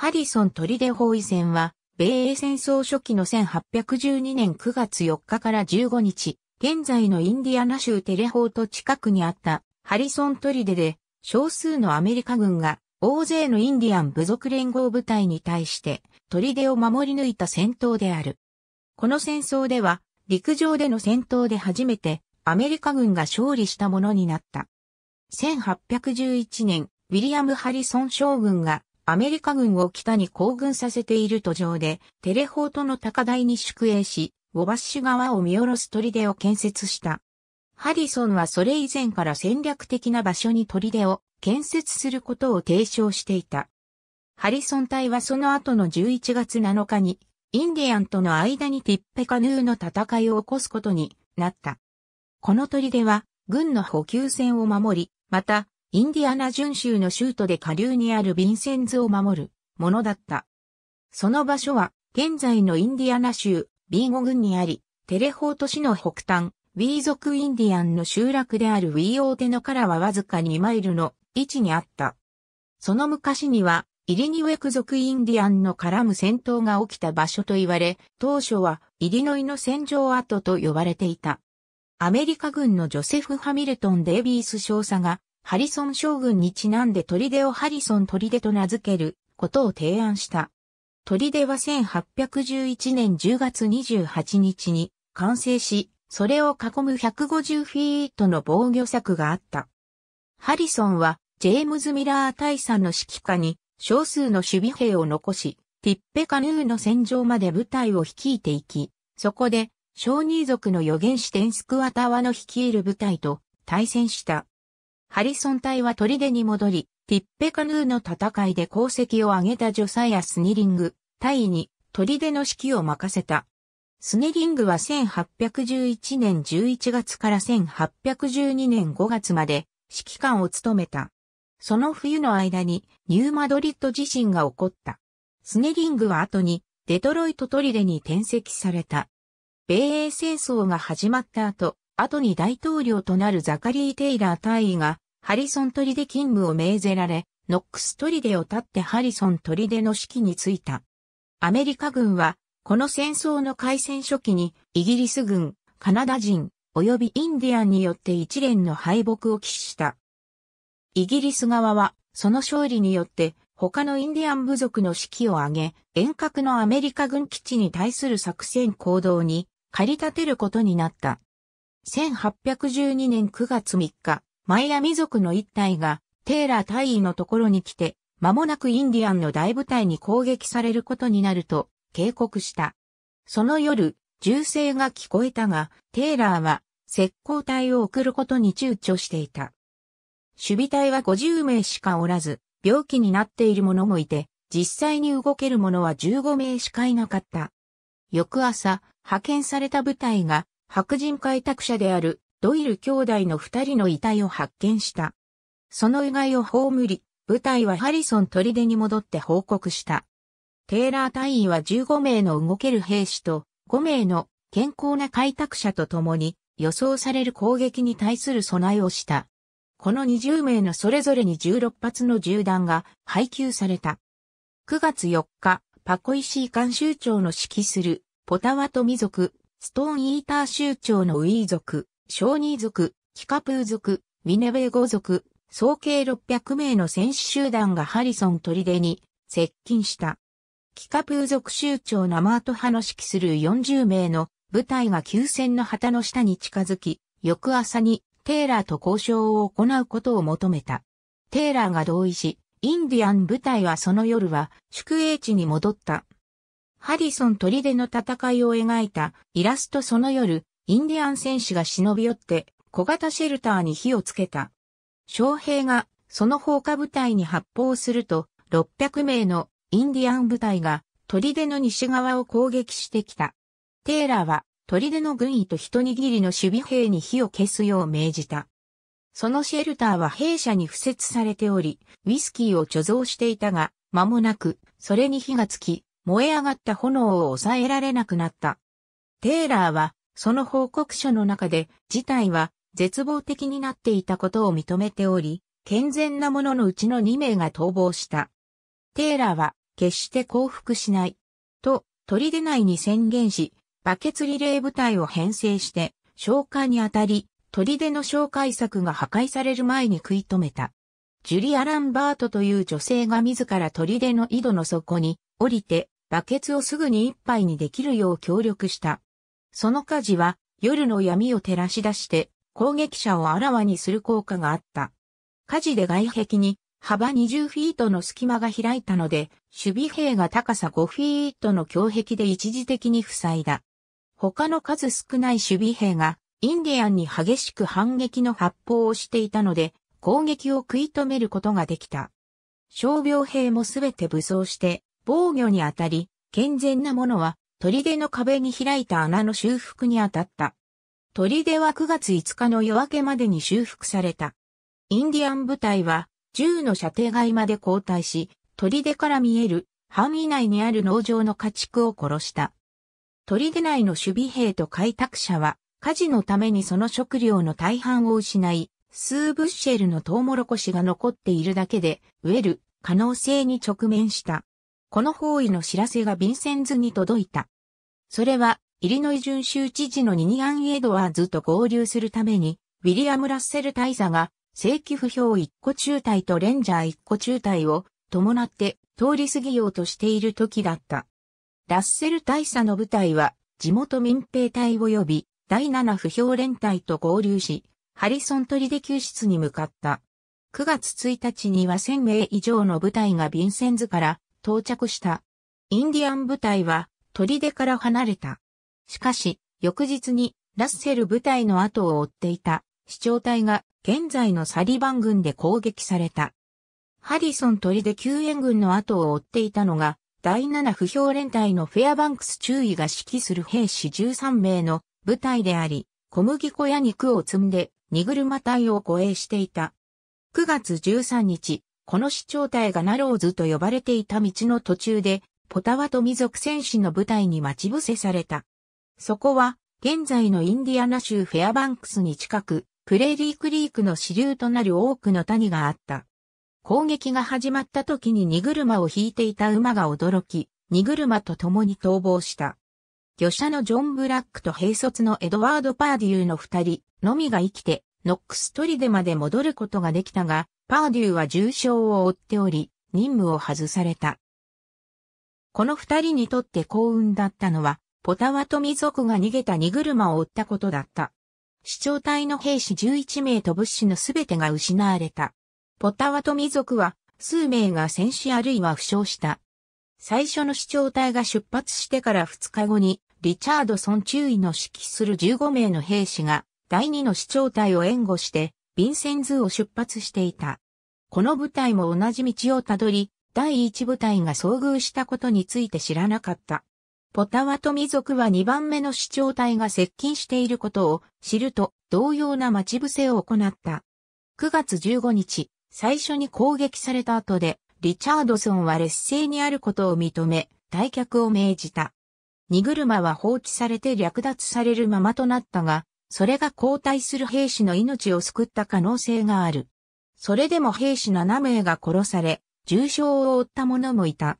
ハリソン出包囲戦は、米英戦争初期の1812年9月4日から15日、現在のインディアナ州テレホート近くにあったハリソン出で、少数のアメリカ軍が大勢のインディアン部族連合部隊に対して出を守り抜いた戦闘である。この戦争では陸上での戦闘で初めてアメリカ軍が勝利したものになった。1811年、ウィリアム・ハリソン将軍がアメリカ軍を北に行軍させている途上で、テレホートの高台に宿営し、ウォバッシュ川を見下ろす砦を建設した。ハリソンはそれ以前から戦略的な場所に砦を建設することを提唱していた。ハリソン隊はその後の11月7日に、インディアンとの間にティッペカヌーの戦いを起こすことになった。この砦は、軍の補給線を守り、また、インディアナ準州の州都で下流にあるヴィンセンズを守るものだった。その場所は、現在のインディアナ州、ビーゴ郡にあり、テレホート市の北端、ウィー族インディアンの集落であるウィーオーテノからはわずか2マイルの位置にあった。その昔には、イリニウェク族インディアンの絡む戦闘が起きた場所と言われ、当初はイリノイの戦場跡と呼ばれていた。アメリカ軍のジョセフ・ハミルトン・デイビース少佐がハリソン将軍にちなんで砦をハリソン砦と名付けることを提案した。砦は1811年10月28日に完成し、それを囲む150フィートの防御策があった。ハリソンは、ジェームズ・ミラー大佐の指揮下に少数の守備兵を残し、ティッペカヌーの戦場まで部隊を率いていき、そこで、小児族の予言士テンスクワタワの率いる部隊と対戦した。ハリソン隊は砦に戻り、ティッペカヌーの戦いで功績を挙げたジョサイア・スニリング、隊に砦の指揮を任せた。スネリングは1811年11月から1812年5月まで指揮官を務めた。その冬の間にニューマドリッド地震が起こった。スネリングは後にデトロイト砦に転籍された。米英戦争が始まった後、後に大統領となるザカリー・テイラー大尉がハリソン砦勤務を命ぜられ、ノックスデを立ってハリソン砦の指揮に就いた。アメリカ軍は、この戦争の開戦初期に、イギリス軍、カナダ人、及びインディアンによって一連の敗北を喫した。イギリス側は、その勝利によって、他のインディアン部族の指揮を上げ、遠隔のアメリカ軍基地に対する作戦行動に駆り立てることになった。1812年9月3日、マイアミ族の一隊が、テイラー大尉のところに来て、間もなくインディアンの大部隊に攻撃されることになると、警告した。その夜、銃声が聞こえたが、テイラーは、石膏隊を送ることに躊躇していた。守備隊は50名しかおらず、病気になっている者もいて、実際に動ける者は15名しかいなかった。翌朝、派遣された部隊が、白人開拓者であるドイル兄弟の二人の遺体を発見した。その意外を葬り、部隊はハリソン砦に戻って報告した。テイラー隊員は15名の動ける兵士と5名の健康な開拓者と共に予想される攻撃に対する備えをした。この20名のそれぞれに16発の銃弾が配給された。9月4日、パコイシー監修長の指揮するポタワトミ族、ストーンイーター州長のウィー族、小ニ族、キカプー族、ミネベーゴ族、総計600名の戦士集団がハリソン砦に接近した。キカプー族酋長ナマート派の指揮する40名の部隊が急戦の旗の下に近づき、翌朝にテーラーと交渉を行うことを求めた。テーラーが同意し、インディアン部隊はその夜は宿営地に戻った。ハリソン砦の戦いを描いたイラストその夜、インディアン戦士が忍び寄って小型シェルターに火をつけた。将兵がその放火部隊に発砲すると600名のインディアン部隊が砦の西側を攻撃してきた。テイラーは砦の軍医と一握りの守備兵に火を消すよう命じた。そのシェルターは兵舎に付設されており、ウイスキーを貯蔵していたが、間もなく、それに火がつき、燃え上がった炎を抑えられなくなった。テイラーはその報告書の中で、事態は絶望的になっていたことを認めており、健全な者のうちの2名が逃亡した。テーラーは、決して降伏しない。と、砦内に宣言し、バケツリレー部隊を編成して、消火にあたり、砦の紹介策が破壊される前に食い止めた。ジュリア・ランバートという女性が自ら砦の井戸の底に降りて、バケツをすぐに一杯にできるよう協力した。その火事は夜の闇を照らし出して攻撃者をあらわにする効果があった。火事で外壁に幅20フィートの隙間が開いたので、守備兵が高さ5フィートの強壁で一時的に塞いだ。他の数少ない守備兵がインディアンに激しく反撃の発砲をしていたので、攻撃を食い止めることができた。傷病兵もすべて武装して防御にあたり、健全なものは砦の壁に開いた穴の修復に当たった。砦は9月5日の夜明けまでに修復された。インディアン部隊は銃の射程外まで後退し、砦から見える範囲内にある農場の家畜を殺した。砦内の守備兵と開拓者は火事のためにその食料の大半を失い、数ブッシェルのトウモロコシが残っているだけで、植える可能性に直面した。この方位の知らせがヴィンセンズに届いた。それは、イリノイ巡州知事のニニアン・エドワーズと合流するために、ウィリアム・ラッセル大佐が、正規不評1個中隊とレンジャー1個中隊を伴って通り過ぎようとしている時だった。ラッセル大佐の部隊は地元民兵隊及び第7不評連隊と合流し、ハリソンで救出に向かった。9月1日には1000名以上の部隊がヴィンセンズから到着した。インディアン部隊は砦から離れた。しかし、翌日にラッセル部隊の後を追っていた市長隊が現在のサリバン軍で攻撃された。ハリソン砦救援軍の後を追っていたのが第7不評連隊のフェアバンクス中尉が指揮する兵士13名の部隊であり、小麦粉や肉を積んで荷車隊を護衛していた。9月13日、この市長隊がナローズと呼ばれていた道の途中で、ポタワト民族戦士の部隊に待ち伏せされた。そこは、現在のインディアナ州フェアバンクスに近く、プレーリークリークの支流となる多くの谷があった。攻撃が始まった時に荷車を引いていた馬が驚き、荷車と共に逃亡した。魚車のジョン・ブラックと兵卒のエドワード・パーディユーの二人のみが生きて、ノックストリデまで戻ることができたが、パーデューは重傷を負っており、任務を外された。この二人にとって幸運だったのは、ポタワトミ族が逃げた荷車を追ったことだった。市長隊の兵士11名と物資のすべてが失われた。ポタワトミ族は数名が戦死あるいは負傷した。最初の市長隊が出発してから2日後に、リチャードソン中尉の指揮する15名の兵士が第2の市長隊を援護してヴィンセンズを出発していた。この部隊も同じ道をたどり、第一部隊が遭遇したことについて知らなかった。ポタワトミ族は2番目の市長隊が接近していることを知ると同様な待ち伏せを行った。9月15日、最初に攻撃された後で、リチャードソンは劣勢にあることを認め、退却を命じた。荷車は放置されて略奪されるままとなったが、それが交代する兵士の命を救った可能性がある。それでも兵士7名が殺され、重傷を負った者もいた。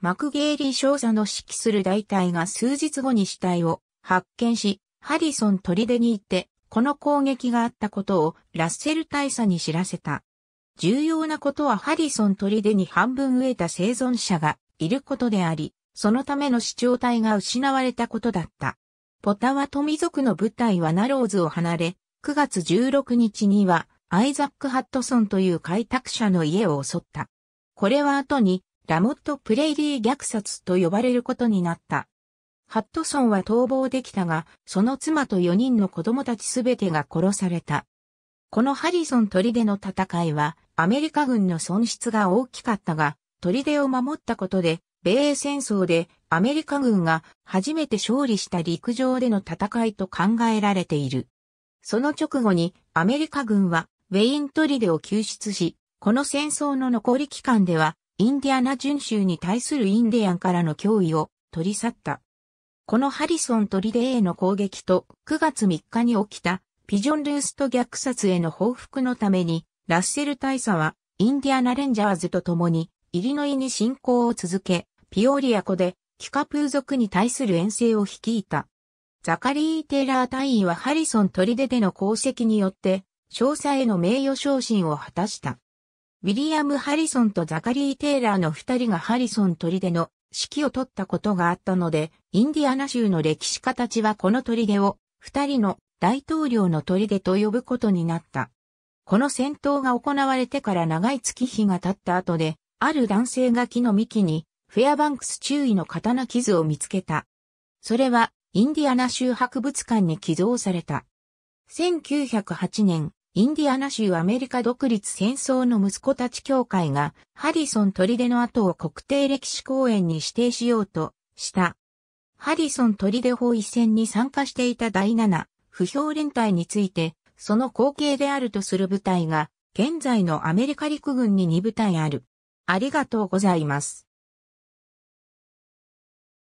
マクゲーリー少佐の指揮する大隊が数日後に死体を発見し、ハリソン砦に行って、この攻撃があったことをラッセル大佐に知らせた。重要なことはハリソン砦に半分植えた生存者がいることであり、そのための主張体が失われたことだった。ポタワ富族の部隊はナローズを離れ、9月16日にはアイザック・ハットソンという開拓者の家を襲った。これは後にラモット・プレイリー虐殺と呼ばれることになった。ハットソンは逃亡できたが、その妻と4人の子供たちすべてが殺された。このハリソン砦の戦いは、アメリカ軍の損失が大きかったが、砦を守ったことで、米英戦争でアメリカ軍が初めて勝利した陸上での戦いと考えられている。その直後にアメリカ軍はウェイントリデを救出し、この戦争の残り期間ではインディアナ巡州に対するインディアンからの脅威を取り去った。このハリソントリデへの攻撃と9月3日に起きたピジョンルースト虐殺への報復のためにラッセル大佐はインディアナレンジャーズと共にイリノイに侵攻を続け、ピオリア湖でキカプー族に対する遠征を率いた。ザカリー・テイラー隊員はハリソン砦での功績によって、少佐への名誉昇進を果たした。ウィリアム・ハリソンとザカリー・テイラーの二人がハリソン砦の指揮を取ったことがあったので、インディアナ州の歴史家たちはこの砦を二人の大統領の砦と呼ぶことになった。この戦闘が行われてから長い月日が経った後で、ある男性が木の幹にフェアバンクス注意の刀傷を見つけた。それは、インディアナ州博物館に寄贈された。1908年、インディアナ州アメリカ独立戦争の息子たち協会が、ハリソン砦の跡を国定歴史公園に指定しようとした。ハリソン砦法一戦に参加していた第七、不評連隊について、その後継であるとする部隊が、現在のアメリカ陸軍に2部隊ある。ありがとうございます。